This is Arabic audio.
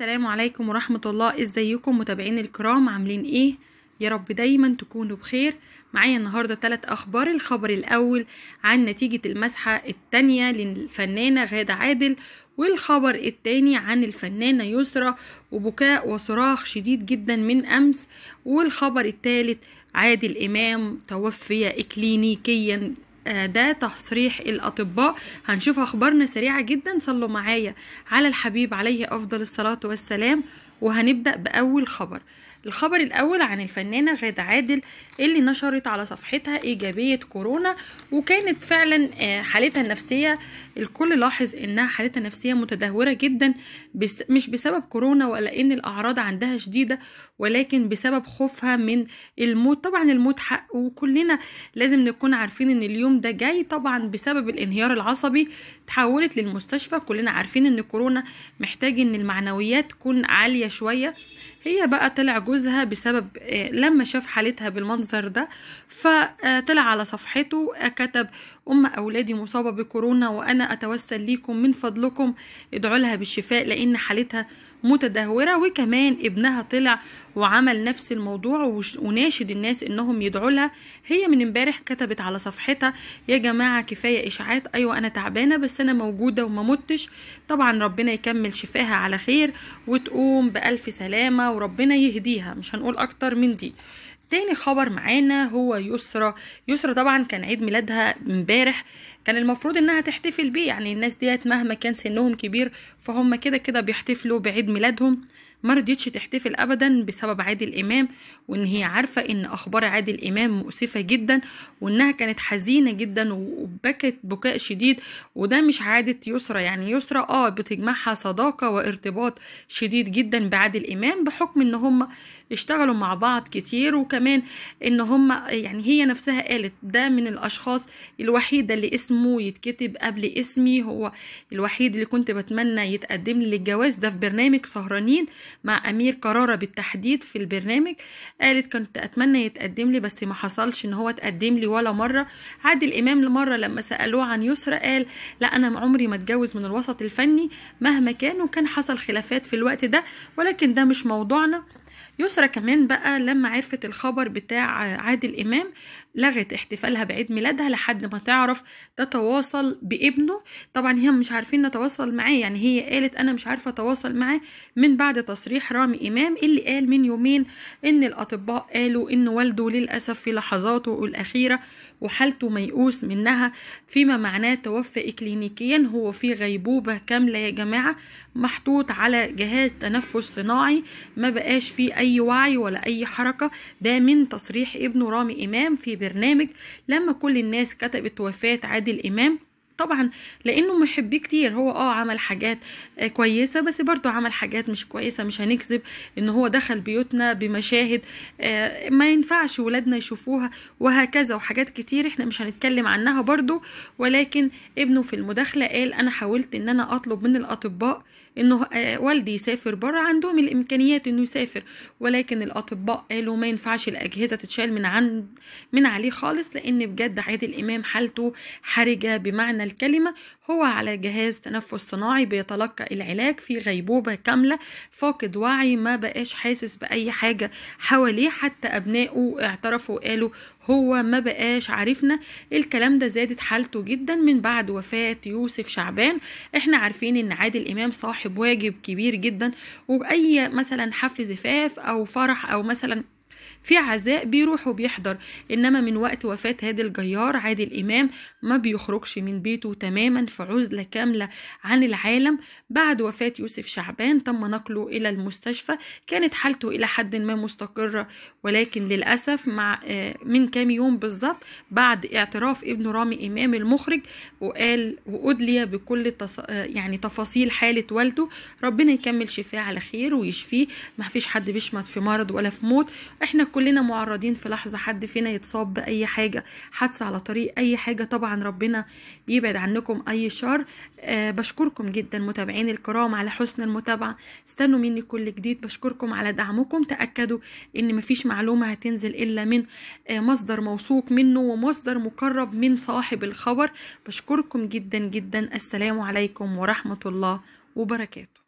السلام عليكم ورحمة الله ازيكم متابعين الكرام عاملين ايه يا رب دايما تكونوا بخير معايا النهاردة تلات اخبار الخبر الاول عن نتيجة المسحة التانية للفنانة غادة عادل والخبر التاني عن الفنانة يسرى وبكاء وصراخ شديد جدا من امس والخبر التالت عادل امام توفي اكلينيكيا آه، ده تصريح الأطباء هنشوف أخبارنا سريعة جدا صلوا معايا على الحبيب عليه أفضل الصلاة والسلام وهنبدأ بأول خبر الخبر الأول عن الفنانة غادة عادل اللي نشرت على صفحتها إيجابية كورونا وكانت فعلا آه، حالتها النفسية الكل لاحظ إنها حالتها النفسية متدهورة جدا بس مش بسبب كورونا ولا إن الأعراض عندها شديدة ولكن بسبب خوفها من الموت طبعا الموت حق وكلنا لازم نكون عارفين إن اليوم ده جاي طبعا بسبب الانهيار العصبي تحولت للمستشفى كلنا عارفين إن كورونا محتاج إن المعنويات تكون عالية شوية هي بقى طلع جوزها بسبب آه، لما شاف حالتها بالمنظر ده فطلع على صفحته آه، كتب أم أولادي مصابة بكورونا وأنا أتوسل ليكم من فضلكم ادعوا لها بالشفاء لأن حالتها متدهورة وكمان ابنها طلع وعمل نفس الموضوع وناشد الناس انهم يدعوا لها هي من امبارح كتبت على صفحتها يا جماعة كفاية اشاعات ايوه انا تعبانة بس انا موجودة وما متش طبعا ربنا يكمل شفاها على خير وتقوم بألف سلامة وربنا يهديها مش هنقول اكتر من دي تاني خبر معانا هو يسرى يسرى طبعا كان عيد ميلادها امبارح كان المفروض انها تحتفل بيه يعني الناس ديت مهما كان سنهم كبير فهم كده كده بيحتفلوا بعيد ميلادهم ما رضيتش تحتفل ابدا بسبب عادل امام وان هي عارفه ان اخبار عادل امام مؤسفه جدا وانها كانت حزينه جدا وبكت بكاء شديد وده مش عاده يسرى يعني يسرى اه بتجمعها صداقه وارتباط شديد جدا بعادل امام بحكم ان هم اشتغلوا مع بعض كتير وكمان ان هم يعني هي نفسها قالت ده من الاشخاص الوحيده اللي اسم اسمه يتكتب قبل اسمي هو الوحيد اللي كنت بتمنى يتقدم لي للجواز ده في برنامج سهرانين مع امير قراره بالتحديد في البرنامج قالت كنت اتمنى يتقدم لي بس ما حصلش ان هو اتقدم لي ولا مره عادل امام مره لما سالوه عن يسرى قال لا انا عمري ما اتجوز من الوسط الفني مهما كان وكان حصل خلافات في الوقت ده ولكن ده مش موضوعنا يسرى كمان بقى لما عرفت الخبر بتاع عادل امام لغت احتفالها بعيد ميلادها لحد ما تعرف تتواصل بابنه طبعا هي مش عارفين نتواصل معاه يعني هي قالت انا مش عارفه اتواصل معاه من بعد تصريح رامي امام اللي قال من يومين ان الاطباء قالوا ان والده للاسف في لحظاته الاخيره وحالته ميؤوس منها فيما معناه توفى اكلينيكيا هو في غيبوبه كامله يا جماعه محطوط على جهاز تنفس صناعي ما بقاش فيه اي وعي ولا اي حركه ده من تصريح ابنه رامي امام في برنامج لما كل الناس كتبت وفاة عادل إمام طبعا لانه محبيه كتير هو اه عمل حاجات آه، كويسه بس برضه عمل حاجات مش كويسه مش هنكذب ان هو دخل بيوتنا بمشاهد آه، ما ينفعش ولادنا يشوفوها وهكذا وحاجات كتير احنا مش هنتكلم عنها برضه ولكن ابنه في المداخله قال انا حاولت ان انا اطلب من الاطباء انه آه، والدي يسافر بره عندهم الامكانيات انه يسافر ولكن الاطباء قالوا ما ينفعش الاجهزه تتشال من عن من عليه خالص لان بجد عادل امام حالته حرجه بمعنى الكلمة هو على جهاز تنفس صناعي بيتلقى العلاج في غيبوبة كاملة فاقد وعي ما بقاش حاسس بأي حاجة حواليه حتى أبنائه اعترفوا وقالوا هو ما بقاش عارفنا الكلام ده زادت حالته جدا من بعد وفاة يوسف شعبان احنا عارفين ان عادل امام صاحب واجب كبير جدا وبأي مثلا حفل زفاف او فرح او مثلا في عزاء بيروح وبيحضر انما من وقت وفاه هادي الجيار عادل امام ما بيخرجش من بيته تماما في عزله كامله عن العالم بعد وفاه يوسف شعبان تم نقله الى المستشفى كانت حالته الى حد ما مستقره ولكن للاسف مع آه، من كام يوم بالظبط بعد اعتراف ابن رامي امام المخرج وقال وادلي بكل تص... آه، يعني تفاصيل حاله والده ربنا يكمل شفاه على خير ويشفيه ما فيش حد بيشمت في مرض ولا في موت احنا كلنا معرضين في لحظه حد فينا يتصاب باي حاجه حادثه على طريق اي حاجه طبعا ربنا بيبعد عنكم اي شر أه بشكركم جدا متابعين الكرام على حسن المتابعه استنوا مني كل جديد بشكركم على دعمكم تاكدوا ان مفيش معلومه هتنزل الا من أه مصدر موثوق منه ومصدر مقرب من صاحب الخبر بشكركم جدا جدا السلام عليكم ورحمه الله وبركاته